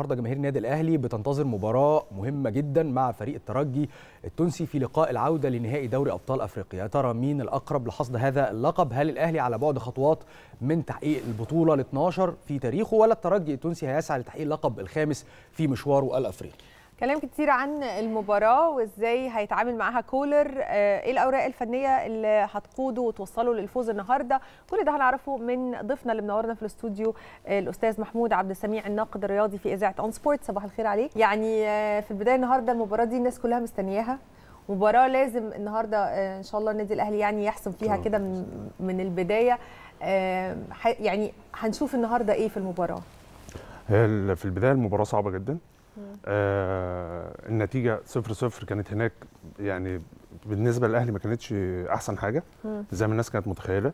النهارده جماهير النادي الاهلي بتنتظر مباراه مهمه جدا مع فريق الترجي التونسي في لقاء العوده لنهائي دوري ابطال افريقيا يا ترى مين الاقرب لحصد هذا اللقب هل الاهلي على بعد خطوات من تحقيق البطوله ال 12 في تاريخه ولا الترجي التونسي هيسعى لتحقيق اللقب الخامس في مشواره الافريقي كلام كتير عن المباراه وازاي هيتعامل معاها كولر آه، ايه الاوراق الفنيه اللي هتقوده وتوصله للفوز النهارده كل ده هنعرفه من ضيفنا اللي منورنا في الاستوديو آه، الاستاذ محمود عبد السميع الناقد الرياضي في اذاعه اون سبورت صباح الخير عليك يعني آه، في البدايه النهارده المباراه دي الناس كلها مستنياها مباراه لازم النهارده ان شاء الله النادي الاهلي يعني يحسم فيها كده من البدايه يعني هنشوف النهارده ايه في المباراه في البدايه المباراه صعبه جدا آه النتيجه 0 0 كانت هناك يعني بالنسبه للاهلي ما كانتش احسن حاجه زي ما الناس كانت متخيله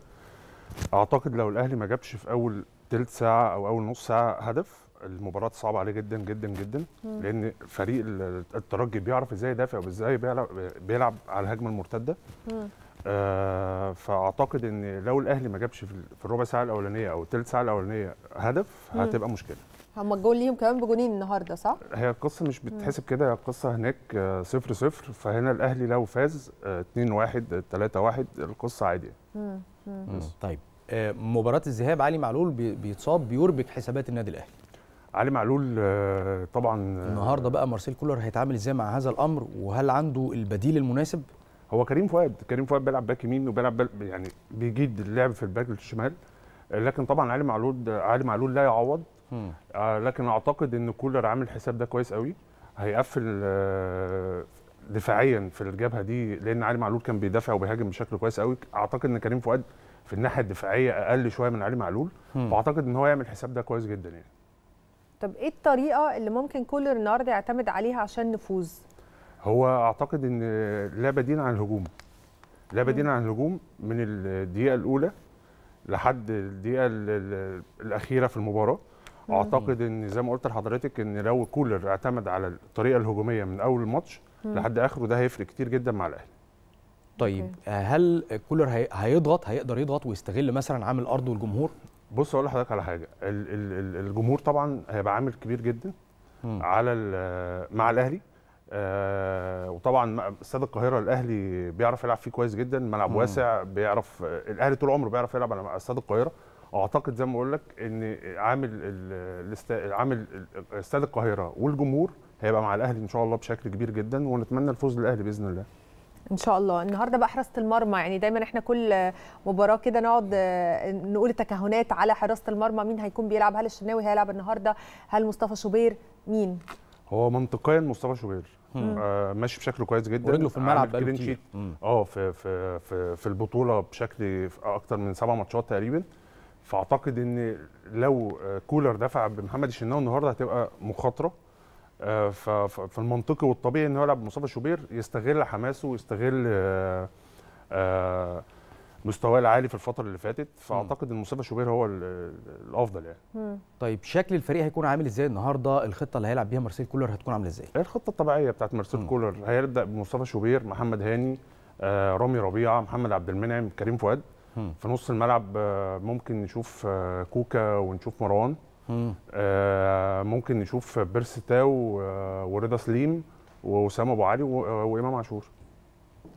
اعتقد لو الاهلي ما جابش في اول ثلث ساعه او اول نص ساعه هدف المباراه صعبه عليه جدا جدا جدا مم. لان فريق الترجي بيعرف ازاي يدافع وازاي بيلعب بيلعب على الهجمه المرتده آه فاعتقد ان لو الاهلي ما جابش في الربع ساعه الاولانيه او الثلث ساعه الاولانيه هدف هتبقى مشكله هم الجول ليهم كمان بجونين النهارده صح؟ هي القصه مش بتتحسب كده هي القصه هناك 0 آه، 0 فهنا الاهلي لو فاز 2 1 3 1 القصه عاديه. امم طيب آه، مباراه الذهاب علي معلول بيتصاب بيربك حسابات النادي الاهلي. علي معلول آه، طبعا النهارده بقى مارسيل كولر هيتعامل ازاي مع هذا الامر وهل عنده البديل المناسب؟ هو كريم فؤاد كريم فؤاد بيلعب باك يمين وبيلعب يعني بيجيد اللعب في الباك الشمال لكن طبعا علي معلول علي معلول لا يعوض آه لكن اعتقد ان كولر عامل حساب ده كويس قوي هيقفل آه دفاعيا في الجبهه دي لان علي معلول كان بيدافع وبيهاجم بشكل كويس قوي اعتقد ان كريم فؤاد في الناحيه الدفاعيه اقل شويه من علي معلول فاعتقد ان هو يعمل الحساب ده كويس جدا يعني طب ايه الطريقه اللي ممكن كولر النهارده يعتمد عليها عشان نفوز هو اعتقد ان لا بديل عن الهجوم لا بديل عن الهجوم من الدقيقه الاولى لحد الدقيقه الاخيره في المباراه اعتقد ان زي ما قلت لحضرتك ان لو كولر اعتمد على الطريقه الهجوميه من اول الماتش لحد اخره ده هيفرق كتير جدا مع الاهلي طيب آه، هل كولر هيضغط هيقدر يضغط ويستغل مثلا عامل ارض والجمهور بص اقول لحضرتك على حاجه الجمهور طبعا هيبقى عامل كبير جدا على مع الاهلي آه وطبعا استاد القاهره الاهلي بيعرف يلعب فيه كويس جدا ملعب واسع بيعرف الاهلي طول عمره بيعرف يلعب على استاد القاهره اعتقد زي ما بقول لك ان عامل عامل استاد القاهره والجمهور هيبقى مع الاهلي ان شاء الله بشكل كبير جدا ونتمنى الفوز للاهلي باذن الله ان شاء الله النهارده بقى حراسه المرمى يعني دايما احنا كل مباراه كده نقعد نقول تكهنات على حراسه المرمى مين هيكون بيلعب هل الشناوي هيلعب النهارده هل مصطفى شوبير مين هو منطقيا مصطفى شوبير آه ماشي بشكل كويس جدا ورجله في الملعب بقاله كتير اه في في في, في البطوله بشكل اكتر من سبع ماتشات تقريبا فاعتقد ان لو آه، كولر دفع بمحمد الشناوي النهارده هتبقى مخاطره آه، فالمنطقي والطبيعي ان هو يلعب مصطفى شوبير يستغل حماسه ويستغل آه، مستواه العالي في الفتره اللي فاتت فاعتقد ان مصطفى شوبير هو الافضل يعني طيب شكل الفريق هيكون عامل ازاي النهارده الخطه اللي هيلعب بيها مارسيل كولر هتكون عامله ازاي الخطه الطبيعيه بتاعت مارسيل كولر هيبدا بمصطفى شوبير محمد هاني رامي ربيعه محمد عبد المنعم كريم فؤاد في نص الملعب آه، ممكن نشوف آه، كوكا ونشوف مروان آه، ممكن نشوف بيرستاو ورضا سليم واسامه ابو علي وامام عاشور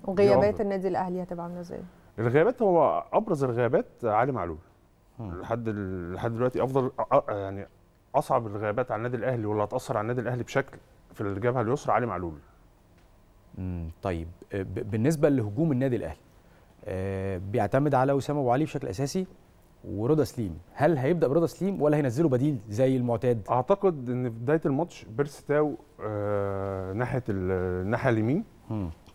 وغيابات النادي الاهلي هتبقى عامله ازاي؟ الغيابات هو ابرز الغيابات علي معلول لحد لحد دلوقتي افضل يعني اصعب الغيابات على النادي الاهلي واللي هتاثر على النادي الاهلي بشكل في الجبهه اليسرى علي معلول. طيب بالنسبه لهجوم النادي الاهلي آه، بيعتمد على وسام ابو علي بشكل اساسي ورضا سليم هل هيبدا برضا سليم ولا هينزله بديل زي المعتاد اعتقد ان في بدايه الماتش بيرستاو تاو آه ناحيه الناحيه اليمين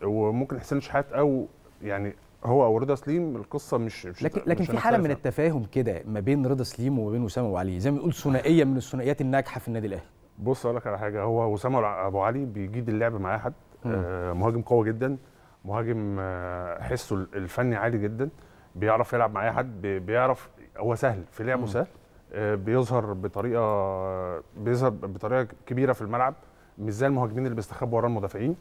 وممكن حسين شحات او يعني هو او رضا سليم القصه مش, مش لكن لكن مش في حاله من التفاهم كده ما بين رضا سليم وما بين وسام ابو علي زي ما بنقول ثنائيه من الثنائيات الناجحه في النادي الاهلي بص اقول لك على حاجه هو وسام ابو علي بيجيد اللعب مع احد آه مهاجم قوي جدا مهاجم آه، حسه الفني عالي جدا بيعرف يلعب مع اي حد بيعرف هو سهل في لعبه سهل آه، بيظهر بطريقه بيظهر بطريقه كبيره في الملعب مش زي المهاجمين اللي بيستخبوا ورا المدافعين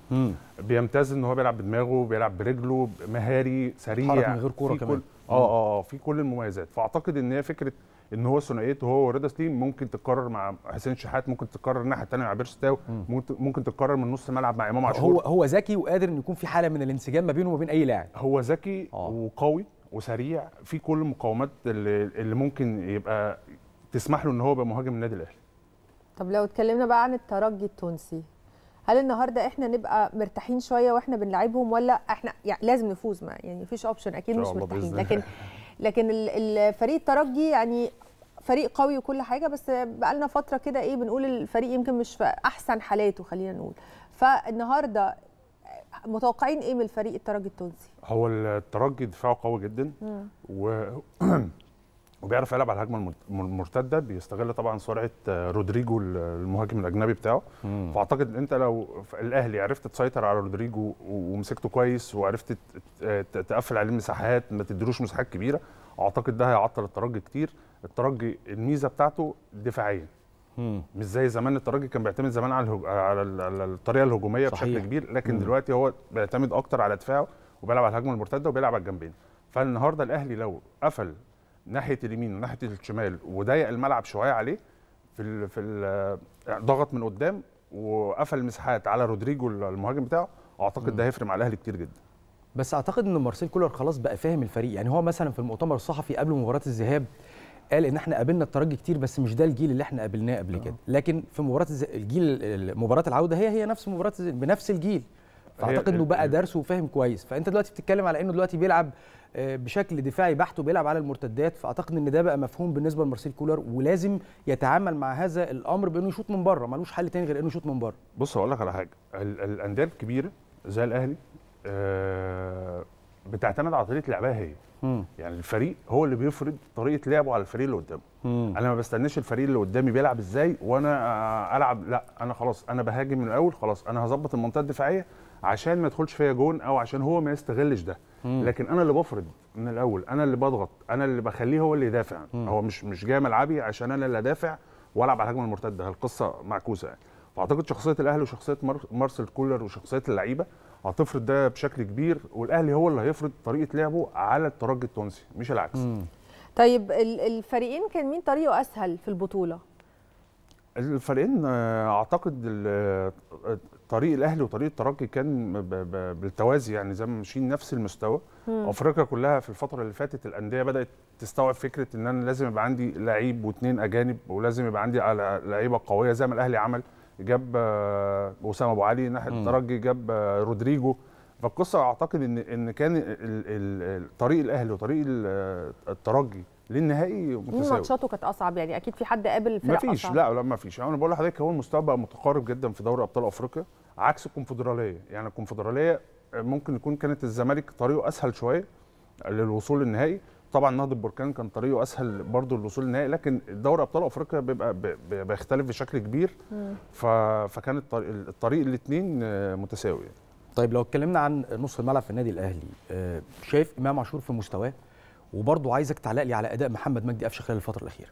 بيمتاز ان هو بيلعب بدماغه بيلعب برجله مهاري سريع من غير كوره كمان آه،, اه اه في كل المميزات فاعتقد ان هي فكره ان هو ثنائيته هو ورضا سليم ممكن تتكرر مع حسين شحات ممكن تتكرر الناحيه الثانيه مع بيرستاو ممكن تتكرر من نص ملعب مع امام عاشور هو هو ذكي وقادر ان يكون في حاله من الانسجام ما بينه وما بين اي لاعب هو ذكي آه. وقوي وسريع في كل المقاومات اللي, اللي ممكن يبقى تسمح له ان هو يبقى مهاجم النادي الاهلي طب لو اتكلمنا بقى عن الترجي التونسي هل النهارده احنا نبقى مرتاحين شويه واحنا بنلعبهم ولا احنا يعني لازم نفوز ما يعني مفيش اوبشن اكيد مش مرتاحين لكن لكن الفريق الترجي يعني فريق قوي وكل حاجه بس بقى لنا فتره كده ايه بنقول الفريق يمكن مش في احسن حالاته خلينا نقول فالنهارده متوقعين ايه من الفريق الترجي التونسي هو الترجي دفاعه قوي جدا و وبيعرف يلعب على الهجمه المرتده بيستغل طبعا سرعه آه، رودريجو المهاجم الاجنبي بتاعه مم. فاعتقد انت لو الاهلي عرفت تسيطر على رودريجو ومسكته كويس وعرفت تقفل عليه مساحات ما تدروش مساحات كبيره اعتقد ده هيعطل الترجي كتير الترجي الميزه بتاعته دفاعيا مش زي زمان الترجي كان بيعتمد زمان على الهج... على الطريقه الهجوميه صحيح. بشكل كبير لكن مم. دلوقتي هو بيعتمد اكتر على دفاعه وبيلعب على الهجمه المرتده وبيلعب على الجنبين فالنهارده الاهلي لو قفل ناحيه اليمين وناحيه الشمال وضيق الملعب شويه عليه في الـ في الـ ضغط من قدام وقفل مساحات على رودريجو المهاجم بتاعه اعتقد ده هيفرق مع الاهلي كتير جدا بس اعتقد ان مارسيل كولر خلاص بقى فاهم الفريق يعني هو مثلا في المؤتمر الصحفي قبل مباراه الذهاب قال ان احنا قابلنا الترجي كتير بس مش ده الجيل اللي احنا قابلناه قبل آه. كده لكن في مباراه الجيل مباراه العوده هي هي نفس مباراه بنفس الجيل فاعتقد انه بقى درسه وفاهم كويس فانت دلوقتي بتتكلم على انه دلوقتي بيلعب آه، بشكل دفاعي بحت وبيلعب على المرتدات فاعتقد ان ده بقى مفهوم بالنسبه لمارسيل كولر ولازم يتعامل مع هذا الامر بانه يشوط من بره ملوش حل تاني غير انه يشوط من بره بص هقول لك على حاجه الانديه الكبيره زي الاهلي آه، بتعتمد على طريقه لعبها هي يعني الفريق هو اللي بيفرض طريقه لعبه على الفريق اللي قدامه مم. انا ما بستناش الفريق اللي قدامي بيلعب ازاي وانا العب لا انا خلاص انا بهاجم من الاول خلاص انا هظبط المنطقه الدفاعيه عشان ما يدخلش فيا جون او عشان هو ما يستغلش ده مم. لكن انا اللي بفرض من الاول انا اللي بضغط انا اللي بخليه هو اللي يدافع مم. هو مش مش جاي ملعبي عشان انا اللي ادافع والعب على الهجمه المرتده القصه معكوسه يعني فاعتقد شخصيه الاهلي وشخصيه مارسل كولر وشخصيه اللعيبه هتفرض ده بشكل كبير والاهلي هو اللي هيفرض طريقه لعبه على الترجي التونسي مش العكس مم. طيب الفريقين كان مين طريقه اسهل في البطوله الفريقين آه، اعتقد طريق الاهلي وطريق الترجي كان بالتوازي يعني زي ما ماشيين نفس المستوى مم. افريقيا كلها في الفتره اللي فاتت الانديه بدات تستوعب فكره ان انا لازم يبقى عندي لعيب واثنين اجانب ولازم يبقى عندي لعيبه قويه زي ما الاهلي عمل جاب آه، اسامه ابو علي ناحيه الترجي جاب آه، رودريجو فالقصه اعتقد ان ان كان طريق الاهلي وطريق آه، الترجي للنهائي متساوي ماتشاته كانت اصعب يعني اكيد في حد قابل فرق مفيش أصعب. لا لا مفيش انا بقول لحضرتك هو المستوى بقى متقارب جدا في دوري ابطال افريقيا عكس الكونفدراليه يعني الكونفدراليه ممكن يكون كانت الزمالك طريقه اسهل شويه للوصول للنهائي طبعا نهضه بركان كان طريقه اسهل برضو للوصول للنهائي لكن دوري ابطال افريقيا بيبقى بيختلف بشكل كبير فكان الطريق الاثنين آه، متساوي يعني. طيب لو اتكلمنا عن نص الملعب في النادي الاهلي آه، شايف امام عاشور في مستواه وبرضو عايزك تعلق لي على اداء محمد مجدي قفشه خلال الفتره الاخيره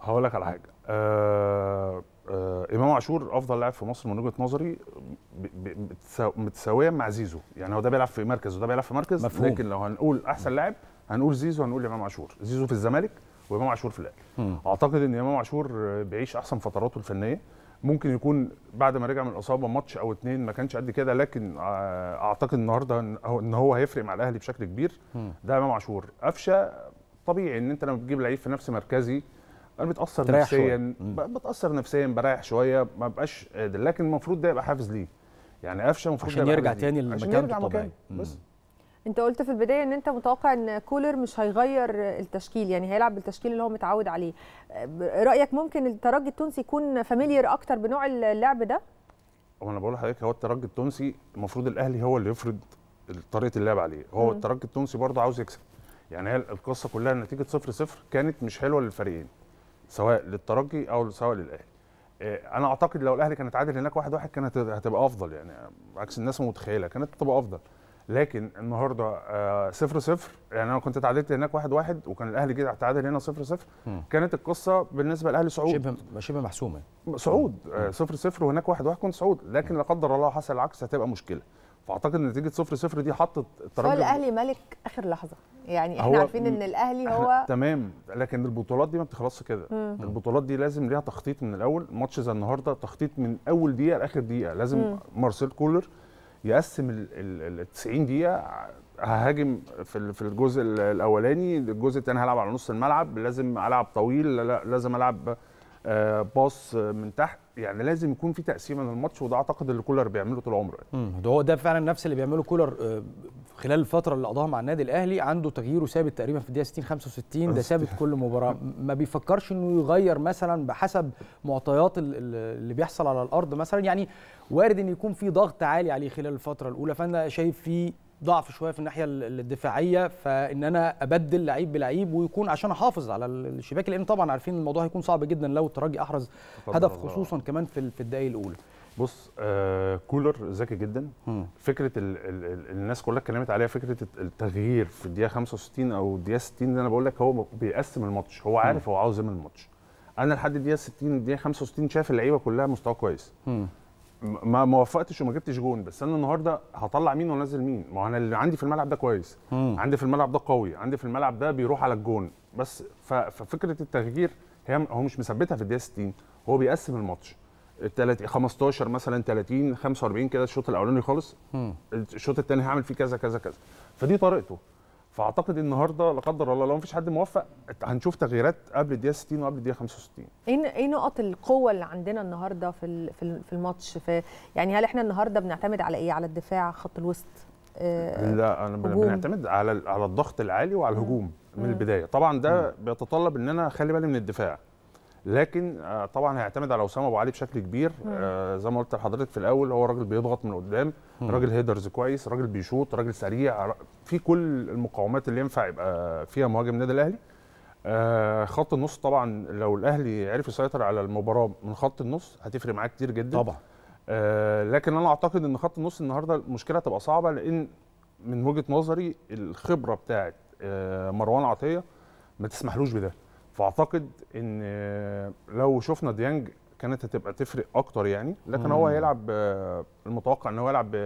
هقول لك على حاجه آه آه امام عاشور افضل لاعب في مصر من وجهه نظري متساويا مع زيزو يعني هو ده بيلعب في مركز وده بيلعب في مركز مفهوم. لكن لو هنقول احسن لاعب هنقول زيزو هنقول امام عاشور زيزو في الزمالك وامام عاشور في الاهلي اعتقد ان امام عاشور بيعيش احسن فتراته الفنيه ممكن يكون بعد ما رجع من الاصابه ماتش او اتنين ما كانش قد كده لكن اعتقد النهارده ان هو هيفرق مع الاهلي بشكل كبير ده امام عاشور قفشه طبيعي ان انت لما بتجيب لعيب في نفس مركزي انا بتاثر نفسيا بتاثر نفسيا بريح شويه ما بقاش قادر لكن المفروض ده يبقى حافز ليه يعني قفشه المفروض عشان يرجع تاني للمكان عشان يرجع بس انت قلت في البدايه ان انت متوقع ان كولر مش هيغير التشكيل يعني هيلعب بالتشكيل اللي هو متعود عليه رايك ممكن الترجي التونسي يكون فاميليير اكتر بنوع اللعب ده هو انا بقول لحضرتك هو الترجي التونسي المفروض الاهلي هو اللي يفرض طريقه اللعب عليه هو الترجي التونسي برضه عاوز يكسب يعني هي القصه كلها نتيجه 0 0 كانت مش حلوه للفريقين سواء للترجي او سواء للاهلي آه، انا اعتقد لو الاهلي كان اتعادل هناك 1-1 كانت هتبقى افضل يعني عكس الناس متخيله كانت تبقى افضل لكن النهارده آه، صفر صفر يعني انا كنت اتعادلت هناك واحد واحد وكان الاهلي جه اتعادل هنا صفر صفر م. كانت القصه بالنسبه للاهلي صعود شبه شبه محسومه صعود آه، صفر صفر وهناك واحد واحد كنت صعود لكن لا قدر الله حصل العكس هتبقى مشكله فاعتقد نتيجه صفر صفر دي حطت الترجي هو الاهلي ملك اخر لحظه يعني احنا عارفين ان الاهلي هو تمام لكن البطولات دي ما بتخلصش كده مم. البطولات دي لازم ليها تخطيط من الاول ماتش زي النهارده تخطيط من اول دقيقه لاخر دقيقه لازم مارسيل كولر يقسم ال 90 دقيقه ههاجم في في الجزء الاولاني الجزء الثاني هلعب على نص الملعب لازم العب طويل لازم العب آه، باص آه، من تحت يعني لازم يكون في تقسيم من الماتش وده اعتقد اللي كولر بيعمله طول عمره يعني. ده هو ده فعلا نفس اللي بيعمله كولر آه، خلال الفتره اللي قضاها مع النادي الاهلي عنده تغييره ثابت تقريبا في الدقيقه 60 65 ده ثابت كل مباراه ما بيفكرش انه يغير مثلا بحسب معطيات اللي بيحصل على الارض مثلا يعني وارد ان يكون في ضغط عالي عليه خلال الفتره الاولى فانا شايف في ضعف شويه في الناحيه الدفاعيه فان انا ابدل لعيب بلعيب ويكون عشان احافظ على الشباك لان طبعا عارفين الموضوع هيكون صعب جدا لو الترجي احرز هدف الله. خصوصا كمان في في الدقائق الاولى بص آه كولر ذكي جدا م. فكره الـ الـ الناس كلها اتكلمت عليها فكره التغيير في الدقيقه 65 او الدقيقه 60 انا بقول لك هو بيقسم الماتش هو عارف م. هو عاوز يعمل إيه الماتش انا لحد الدقيقه 60 الدقيقه 65 شايف اللعيبه كلها مستوى كويس م. ما ما وفقتش وما جبتش جون بس انا النهارده هطلع مين وانزل مين ما انا اللي عندي في الملعب ده كويس مم. عندي في الملعب ده قوي عندي في الملعب ده بيروح على الجون بس ففكره التغيير هي هو مش مثبتها في الدقيقه 60 هو بيقسم الماتش 30 15 مثلا 30 45 كده الشوط الاولاني خالص الشوط الثاني هعمل فيه كذا كذا كذا فدي طريقته فاعتقد النهارده لا قدر الله لو مفيش حد موفق هنشوف تغييرات قبل الدقيقه 60 وقبل الدقيقه 65 ايه ايه نقط القوه اللي عندنا النهارده في في الماتش في يعني هل احنا النهارده بنعتمد على ايه على الدفاع خط الوسط آه لا انا هجوم. بنعتمد على على الضغط العالي وعلى الهجوم من البدايه طبعا ده بيتطلب ان انا اخلي بالي من الدفاع لكن آه، طبعا هيعتمد على اسامه ابو علي بشكل كبير آه زي ما قلت لحضرتك في الاول هو راجل بيضغط من قدام راجل هيدرز كويس راجل بيشوط راجل سريع في كل المقاومات اللي ينفع يبقى فيها مهاجم النادي الاهلي آه خط النص طبعا لو الاهلي عرف يسيطر على المباراه من خط النص هتفرق معاه كتير جدا طبعا آه لكن انا اعتقد ان خط النص النهارده المشكله هتبقى صعبه لان من وجهه نظري الخبره بتاعت آه مروان عطيه ما تسمحلوش بده فاعتقد ان لو شفنا ديانج كانت هتبقى تفرق اكتر يعني لكن مم. هو هيلعب المتوقع ان هو يلعب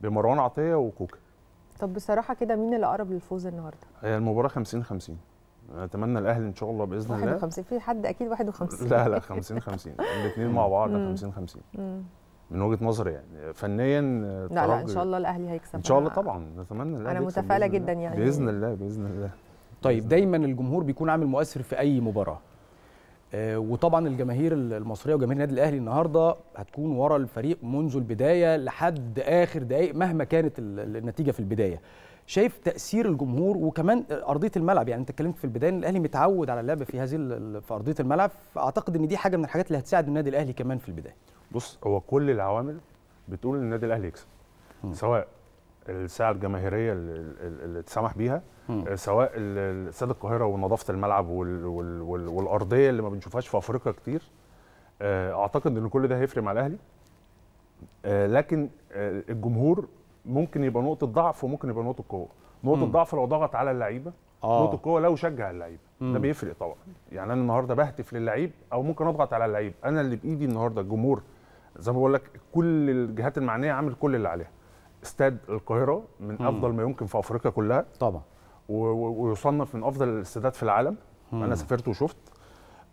بمروان عطيه وكوكا طب بصراحه كده مين اللي اقرب للفوز النهارده هي المباراه 50 50 اتمنى الاهلي ان شاء الله باذن الله 51 في حد اكيد 51 لا لا 50 50 الاثنين مع بعض 50 50 من وجهه نظري يعني فنيا آه، لا لا ان شاء الله الاهلي هيكسب ان شاء الله طبعا نتمنى الاهلي انا متفائله جدا يعني باذن الله باذن الله طيب دايما الجمهور بيكون عامل مؤثر في اي مباراه آه، وطبعا الجماهير المصريه وجماهير النادي الاهلي النهارده هتكون ورا الفريق منذ البدايه لحد اخر دقائق مهما كانت النتيجه في البدايه شايف تاثير الجمهور وكمان ارضيه الملعب يعني انت اتكلمت في البدايه ان الاهلي متعود على اللعب في هذه في ارضيه الملعب فاعتقد ان دي حاجه من الحاجات اللي هتساعد النادي الاهلي كمان في البدايه بص هو كل العوامل بتقول ان النادي الاهلي يكسب سواء الساعه الجماهيريه اللي اتسمح بيها م. آه، سواء استاد القاهره ونظافه الملعب وال وال وال والارضيه اللي ما بنشوفهاش في افريقيا كتير آه، اعتقد ان كل ده هيفرق مع الاهلي آه، لكن الجمهور ممكن يبقى نقطه ضعف وممكن يبقى نقطه قوه نقطه ضعف لو ضغط على اللعيبه آه. نقطه قوه لو شجع اللعيبه ده بيفرق طبعا يعني انا النهارده بهتف للعيب او ممكن اضغط على اللعيب انا اللي بايدي النهارده الجمهور زي ما بقول لك كل الجهات المعنيه عامل كل اللي عليها استاد القاهره من مم. افضل ما يمكن في افريقيا كلها طبعا ويصنف من افضل الاستادات في العالم مم. انا سافرت وشفت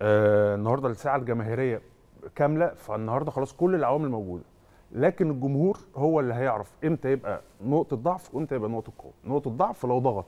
آه النهارده الساعه الجماهيريه كامله فالنهارده خلاص كل العوامل موجوده لكن الجمهور هو اللي هيعرف امتى يبقى نقطه ضعف وامتى يبقى نقطه قوه نقطه ضعف لو ضغط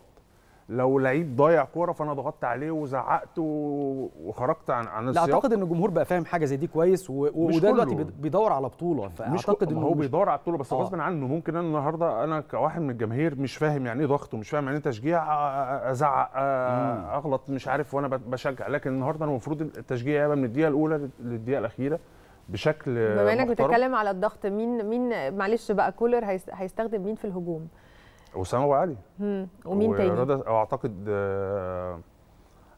لو لعيب ضايع كوره فانا ضغطت عليه وزعقت وخرجت عن عن السياق لا اعتقد ان الجمهور بقى فاهم حاجه زي دي كويس وده دلوقتي بيدور على بطوله فاعتقد انه هو بيدور على بطوله بس آه. غصب عنه ممكن انا النهارده انا كواحد من الجماهير مش فاهم يعني ايه ضغط ومش فاهم يعني ايه تشجيع آه، آه، ازعق آه، اغلط مش عارف وانا بشجع لكن النهارده انا المفروض التشجيع يبقى من الدقيقه الاولى للدقيقه الاخيره بشكل بما انك بتتكلم على الضغط مين مين معلش بقى كولر هيستخدم مين في الهجوم؟ وسام ابو علي ومين تاني؟ رضا اعتقد آه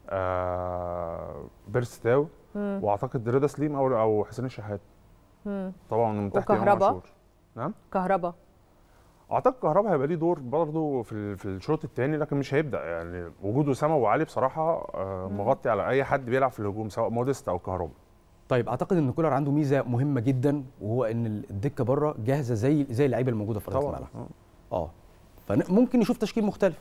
آه بيرس تاو واعتقد رضا سليم او او حسين الشحات طبعا من تحت كهربا نعم كهربا اعتقد كهربا هيبقى ليه دور برضه في في الشوط الثاني لكن مش هيبدا يعني وجود اسامه وعلي بصراحه آه، مغطي على اي حد بيلعب في الهجوم سواء موديست او كهربا طيب اعتقد ان كولر عنده ميزه مهمه جدا وهو ان الدكه بره جاهزه زي زي اللعيبه الموجوده في ارض الملعب اه, آه. فممكن نشوف تشكيل مختلف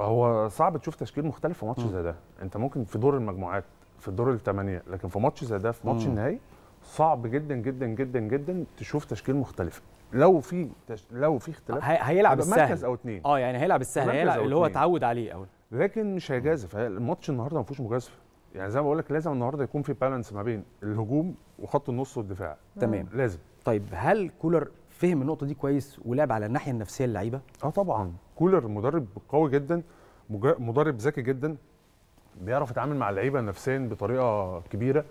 هو صعب تشوف تشكيل مختلف في ماتش زي ده انت ممكن في دور المجموعات في الدور الثمانيه لكن في ماتش زي ده في ماتش النهائي صعب جدا جدا جدا جدا تشوف تشكيل مختلف لو في تش... لو في اختلاف هيلعب السهل مركز او اثنين اه يعني هيلعب السهل هيلعب اللي هو اتعود عليه اول لكن مش هيجازف الماتش النهارده ما فيهوش مجازفه يعني زي ما بقول لك لازم النهارده يكون في بالانس ما بين الهجوم وخط النص والدفاع تمام لازم طيب هل كولر فهم النقطه دي كويس ولعب على الناحيه النفسيه للعيبه اه طبعا كولر مدرب قوي جدا مدرب ذكي جدا بيعرف يتعامل مع اللعيبه نفسيا بطريقه كبيره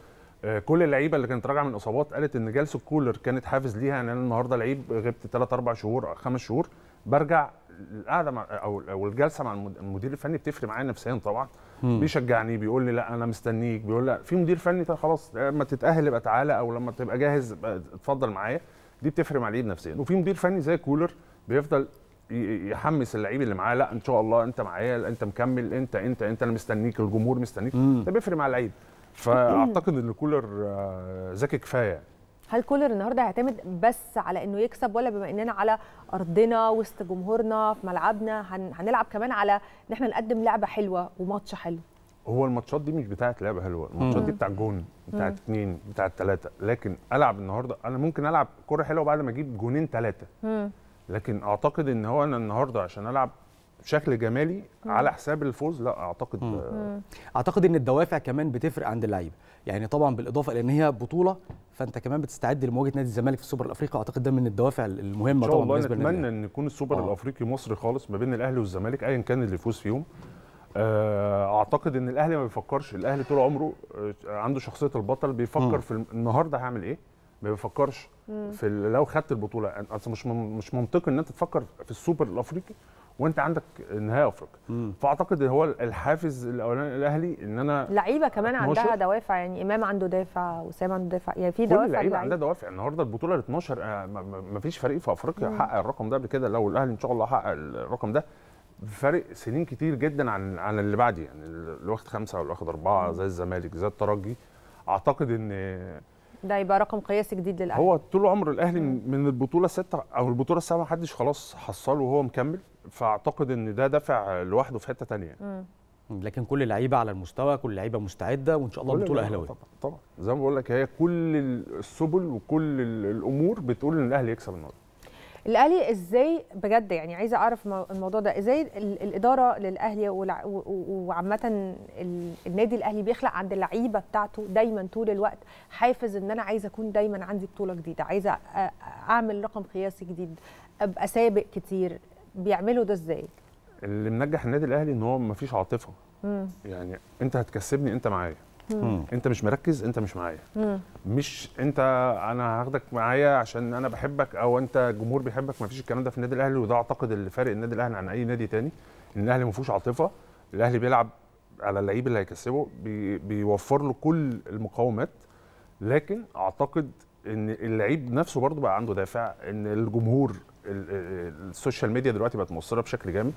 آه، كل اللعيبه اللي كانت راجعه من اصابات قالت ان جلسه كولر كانت حافز ليها يعني انا النهارده لعيب غبت 3 4 شهور 5 شهور برجع القعده مع او الجلسه مع المدير الفني بتفرق معايا نفسيا طبعا مم. بيشجعني بيقول لي لا انا مستنيك بيقول لا في مدير فني خلاص لما تتاهل يبقى تعالى او لما تبقى جاهز اتفضل معايا دي بتفرق مع اللعيب نفسيا وفي مدير فني زي كولر بيفضل يحمس اللعيب اللي معاه لا ان شاء الله انت معايا انت مكمل انت انت انت انا مستنيك الجمهور مستنيك ده بيفرق مع اللعيب فاعتقد ان كولر آه، ذكي كفايه هل كولر النهارده هيعتمد بس على انه يكسب ولا بما اننا على ارضنا وسط جمهورنا في ملعبنا هنلعب كمان على ان احنا نقدم لعبه حلوه وماتش حلو هو الماتشات دي مش بتاعت لعبه حلوه الماتشات دي بتاعت جون بتاعت اثنين بتاعت ثلاثه لكن العب النهارده انا ممكن العب كره حلوه بعد ما اجيب جونين ثلاثه لكن اعتقد ان هو انا النهارده عشان العب بشكل جمالي مم. على حساب الفوز لا اعتقد مم. اعتقد ان الدوافع كمان بتفرق عند اللعيبه يعني طبعا بالاضافه لان هي بطوله فانت كمان بتستعد لمواجهه نادي الزمالك في السوبر الافريقي اعتقد ده من الدوافع المهمه طبعا بالنسبه لنا ان نتمنى ان يكون السوبر آه. الافريقي مصري خالص ما بين الاهلي والزمالك ايا كان اللي يفوز فيهم آه، اعتقد ان الاهلي ما بيفكرش الاهلي طول عمره آه، عنده شخصيه البطل بيفكر م. في النهارده هعمل ايه ما بيفكرش م. في لو خدت البطوله اصل مش مش منطقي ان انت تفكر في السوبر الافريقي وانت عندك نهائي افريقيا فاعتقد هو الحافز الاولاني الاهلي ان انا لعيبه كمان عندها دوافع يعني امام عنده دافع وسام عنده دافع يعني في دوافع كل لعيبه عندها دوافع النهارده البطوله ال 12 آه، ما فيش فريق في افريقيا حقق الرقم ده قبل كده لو الاهلي ان شاء الله حقق الرقم ده فارق سنين كتير جدا عن عن اللي بعدي يعني اللي واخد خمسه واللي واخد اربعه زي الزمالك زي الترجي اعتقد ان ده يبقى رقم قياسي جديد للاهلي هو طول عمر الاهلي من البطوله السته او البطوله السبعه ما حدش خلاص حصله وهو مكمل فاعتقد ان ده دافع لوحده في حته ثانيه لكن كل لعيبه على المستوى كل لعيبه مستعده وان شاء الله البطوله اهلاويه طبعا طبعا زي ما بقول لك هي كل السبل وكل الامور بتقول ان الاهلي يكسب النهارده الاهلي ازاي بجد يعني عايزه اعرف الموضوع ده ازاي الاداره للاهلي وعامه النادي الاهلي بيخلق عند اللعيبه بتاعته دايما طول الوقت حافز ان انا عايزه اكون دايما عندي بطوله جديده عايزه اعمل رقم قياسي جديد ابقى سابق كتير بيعملوا ده ازاي اللي منجح النادي الاهلي ان هو مفيش عاطفه مم. يعني انت هتكسبني انت معايا مم. انت مش مركز انت مش معايا مش انت انا هاخدك معايا عشان انا بحبك او انت الجمهور بيحبك ما فيش الكلام ده في النادي الاهلي وده اعتقد اللي فارق النادي الاهلي عن اي نادي تاني ان الاهلي ما فيهوش عاطفه الاهلي بيلعب على اللعيب اللي هيكسبه بي بيوفر له كل المقومات لكن اعتقد ان اللعيب نفسه برضه بقى عنده دافع ان الجمهور السوشيال ميديا دلوقتي بقت مؤثره بشكل جامد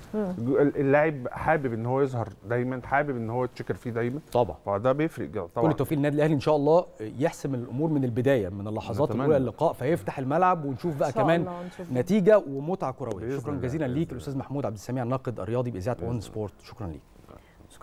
اللاعب حابب ان هو يظهر دايما حابب ان هو يتشكر فيه دايما طبعا فده بيفرق طبعا كل التوفيق للنادي الاهلي ان شاء الله يحسم الامور من البدايه من اللحظات الاولى اللقاء فيفتح الملعب ونشوف بقى كمان نتيجه ومتعه كرويه شكرا جزيلا ليك الاستاذ محمود عبد السميع الناقد الرياضي باذاعه ون سبورت شكرا ليك